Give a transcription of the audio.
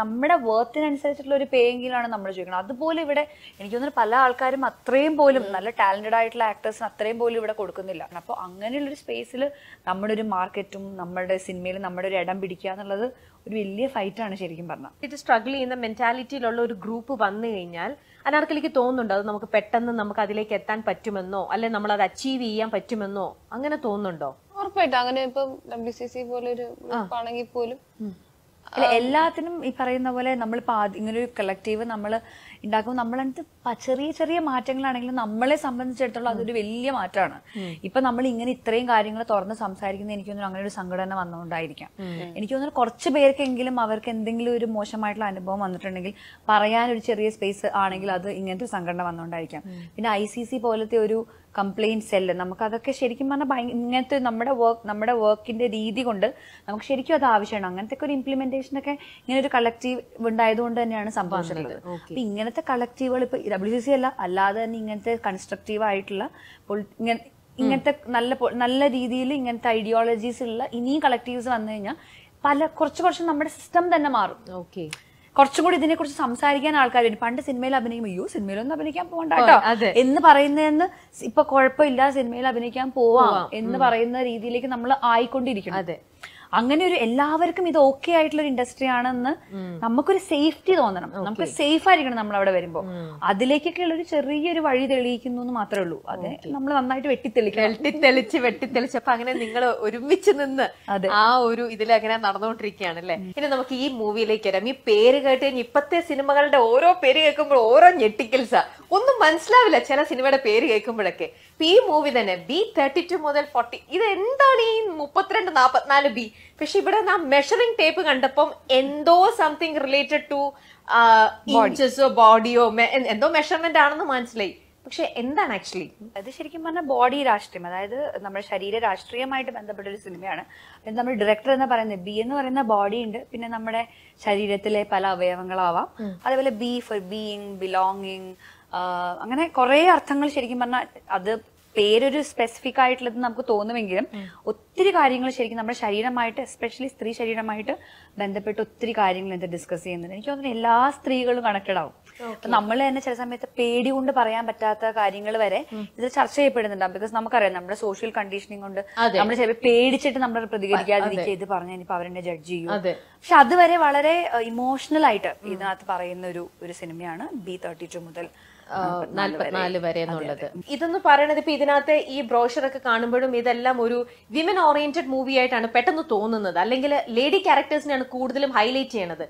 നമ്മുടെ വർത്തിനനുസരിച്ചിട്ടുള്ള ഒരു പേയെങ്കിലാണ് നമ്മൾ ചോദിക്കുന്നത് അതുപോലെ ഇവിടെ എനിക്ക് തോന്നുന്നു പല ആൾക്കാരും അത്രയും പോലും നല്ല ടാലന്റഡ് ആയിട്ടുള്ള ആക്ടേഴ്സിന് അത്രയും പോലും ഇവിടെ കൊടുക്കുന്നില്ല അപ്പോൾ അങ്ങനെയുള്ളൊരു സ്പേസിൽ നമ്മുടെ ഒരു മാർക്കറ്റും നമ്മുടെ സിനിമയിൽ നമ്മുടെ ഒരു ഇടം പിടിക്കുക എന്നുള്ളത് ഒരു വലിയ ഫൈറ്റാണ് ശരിക്കും പറഞ്ഞാൽ ഇത് സ്ട്രഗിൾ ചെയ്യുന്ന മെന്റാലിറ്റിയിലുള്ള ഒരു ഗ്രൂപ്പ് വന്നു കഴിഞ്ഞാൽ അനാർക്കലിക്ക് തോന്നുന്നുണ്ട് അത് നമുക്ക് പെട്ടെന്ന് നമുക്ക് അതിലേക്ക് എത്താൻ പറ്റുമെന്നോ അല്ലെ നമ്മൾ അത് അച്ചീവ് ചെയ്യാൻ പറ്റുമെന്നോ അങ്ങനെ തോന്നുന്നുണ്ടോ ഉറപ്പായിട്ടും അങ്ങനെ ഇപ്പം ഡബ്ല്യു സി സി പോലെ ഒരു ആണെങ്കിൽ പോലും എല്ലാത്തിനും ഈ പറയുന്ന പോലെ നമ്മളിപ്പോൾ ഇങ്ങനൊരു കളക്റ്റീവ് നമ്മൾ ഉണ്ടാക്കും നമ്മളടുത്ത് ചെറിയ ചെറിയ മാറ്റങ്ങളാണെങ്കിലും നമ്മളെ സംബന്ധിച്ചിടത്തോളം അതൊരു വലിയ മാറ്റമാണ് ഇപ്പൊ നമ്മൾ ഇങ്ങനെ ഇത്രയും കാര്യങ്ങൾ തുറന്ന് സംസാരിക്കുന്നത് എനിക്ക് തോന്നുന്നു അങ്ങനെ ഒരു സംഘടന വന്നുകൊണ്ടായിരിക്കാം എനിക്ക് തോന്നുന്നു കുറച്ച് പേർക്കെങ്കിലും അവർക്ക് എന്തെങ്കിലും ഒരു മോശമായിട്ടുള്ള അനുഭവം വന്നിട്ടുണ്ടെങ്കിൽ പറയാൻ ഒരു ചെറിയ സ്പേസ് ആണെങ്കിൽ അത് ഇങ്ങനത്തെ സംഘടന വന്നുകൊണ്ടായിരിക്കാം പിന്നെ ഐ സി സി പോലത്തെ ഒരു കംപ്ലൈന്റ് സെല്ല് നമുക്ക് അതൊക്കെ ശരിക്കും പറഞ്ഞാൽ ഇങ്ങനത്തെ നമ്മുടെ വർക്ക് നമ്മുടെ വർക്കിന്റെ രീതി കൊണ്ട് നമുക്ക് ശരിക്കും അത് ആവശ്യമാണ് അങ്ങനത്തെ ഒരു ഇംപ്ലിമെന്റേഷൻ ഒക്കെ ഇങ്ങനെ ഒരു കളക്റ്റീവ് ഉണ്ടായതുകൊണ്ട് തന്നെയാണ് സംഭവിച്ചിട്ടുള്ളത് അപ്പൊ ഇങ്ങനെ ഇങ്ങനത്തെ കളക്റ്റീവുകൾ ഇപ്പൊ ഡബ്ല്യു സി സി അല്ല അല്ലാതെ തന്നെ ഇങ്ങനത്തെ കൺസ്ട്രക്റ്റീവ് ആയിട്ടുള്ള ഇങ്ങനെ ഇങ്ങനത്തെ നല്ല നല്ല രീതിയിൽ ഇങ്ങനത്തെ ഐഡിയോളജീസ് ഉള്ള ഇനിയും കളക്റ്റീവ്സ് വന്നു കഴിഞ്ഞാൽ പല കുറച്ച് കുറച്ച് നമ്മുടെ സിസ്റ്റം തന്നെ മാറും ഓക്കെ കുറച്ചും കൂടി ഇതിനെക്കുറിച്ച് സംസാരിക്കാൻ ആൾക്കാർ വരും പണ്ട് സിനിമയിൽ അഭിനയിക്കുമ്പോൾ അയ്യോ സിനിമയിലൊന്നും അഭിനയിക്കാൻ പോകണ്ട കേട്ടോ എന്ന് പറയുന്നതെന്ന് ഇപ്പൊ കുഴപ്പമില്ല സിനിമയിൽ അഭിനയിക്കാൻ പോവാം എന്ന് പറയുന്ന രീതിയിലേക്ക് നമ്മൾ ആയിക്കൊണ്ടിരിക്കണം അതെ അങ്ങനെ ഒരു എല്ലാവർക്കും ഇത് ഓക്കെ ആയിട്ടുള്ള ഒരു ഇൻഡസ്ട്രി ആണെന്ന് നമുക്കൊരു സേഫ്റ്റി തോന്നണം നമുക്ക് സേഫ് ആയിരിക്കണം നമ്മൾ അവിടെ വരുമ്പോൾ അതിലേക്കൊക്കെ ഉള്ള ഒരു ചെറിയൊരു വഴി തെളിയിക്കുന്നു എന്ന് മാത്രമേ ഉള്ളൂ അതെ നമ്മൾ നന്നായിട്ട് വെട്ടിത്തെളിക്കും വെട്ടിത്തെളിച്ച് വെട്ടിത്തെളിച്ച് അപ്പൊ അങ്ങനെ നിങ്ങൾ ഒരുമിച്ച് നിന്ന് ആ ഒരു അങ്ങനെ നടന്നുകൊണ്ടിരിക്കുകയാണ് അല്ലെ ഇനി നമുക്ക് ഈ മൂവിയിലേക്ക് വരാം ഈ പേര് കേട്ട് കഴിഞ്ഞ് ഇപ്പത്തെ സിനിമകളുടെ ഓരോ പേര് കേൾക്കുമ്പോൾ ഓരോ ഞെട്ടിക്കൽസാ ഒന്നും മനസ്സിലാവില്ല ചില സിനിമയുടെ പേര് കേൾക്കുമ്പോഴൊക്കെ ഈ മൂവി തന്നെ ബി തേർട്ടി ടു മുതൽ ഫോർട്ടി ഇത് എന്താണ് ഈ മുപ്പത്തിരണ്ട് നാൽപ്പത്തിനാല് ബി പക്ഷെ ഇവിടെ നാം മെഷറിംഗ് ടേപ്പ് കണ്ടപ്പം എന്തോ സംതിങ് റിലേറ്റഡ് ടു ഇഞ്ചസോ ബോഡിയോ എന്തോ മെഷർമെന്റ് ആണെന്ന് മനസ്സിലായി പക്ഷെ എന്താണ് ആക്ച്വലി അത് ശരിക്കും പറഞ്ഞാൽ ബോഡി രാഷ്ട്രീയം അതായത് നമ്മുടെ ശരീര രാഷ്ട്രീയമായിട്ട് ബന്ധപ്പെട്ട ഒരു സിനിമയാണ് നമ്മൾ ഡയറക്ടർ എന്ന് പറയുന്നത് ബി എന്ന് പറയുന്ന ബോഡി ഉണ്ട് പിന്നെ നമ്മുടെ ശരീരത്തിലെ പല അവയവങ്ങളാവാം അതേപോലെ ബി ഫോർ ബീയിങ് ബിലോങ്ങിങ് അങ്ങനെ കുറേ അർത്ഥങ്ങൾ ശരിക്കും പറഞ്ഞാൽ അത് പേരൊരു സ്പെസിഫിക് ആയിട്ടുള്ളത് നമുക്ക് തോന്നുമെങ്കിലും ഒത്തിരി കാര്യങ്ങൾ ശരിക്കും നമ്മുടെ ശരീരമായിട്ട് എസ്പെഷ്യലി സ്ത്രീ ശരീരമായിട്ട് ബന്ധപ്പെട്ട് ഒത്തിരി കാര്യങ്ങൾ ഇത് ഡിസ്കസ് ചെയ്യുന്നുണ്ട് എനിക്ക് തോന്നുന്നു എല്ലാ സ്ത്രീകളും കണക്റ്റഡ് ആവും അപ്പൊ നമ്മൾ തന്നെ ചില സമയത്ത് പേടി കൊണ്ട് പറയാൻ പറ്റാത്ത കാര്യങ്ങൾ വരെ ഇതിൽ ചർച്ച ചെയ്യപ്പെടുന്നുണ്ടാവും ബിക്കോസ് നമുക്കറിയാം നമ്മുടെ സോഷ്യൽ കണ്ടീഷനിങ് കൊണ്ട് നമ്മൾ ചിലപ്പോൾ പേടിച്ചിട്ട് നമ്മൾ പ്രതികരിക്കാതിരിക്കുക ഇത് പറഞ്ഞ ഇനിയിപ്പോ അവരെന്നെ ജഡ്ജ് ചെയ്യും പക്ഷെ അതുവരെ വളരെ ഇമോഷണൽ ആയിട്ട് ഇതിനകത്ത് പറയുന്ന ഒരു ഒരു സിനിമയാണ് ബി തേർട്ടി ടു മുതൽ നാല് വരെ എന്നുള്ളത് ഇതൊന്ന് പറയണത് ഇപ്പൊ ഇതിനകത്ത് ഈ ബ്രോഷറൊക്കെ കാണുമ്പോഴും ഇതെല്ലാം ഒരു വിമൻ ഓറിയന്റഡ് മൂവി ആയിട്ടാണ് പെട്ടെന്ന് തോന്നുന്നത് അല്ലെങ്കിൽ ലേഡി ക്യാരക്ടേഴ്സിനെയാണ് കൂടുതലും ഹൈലൈറ്റ് ചെയ്യണത്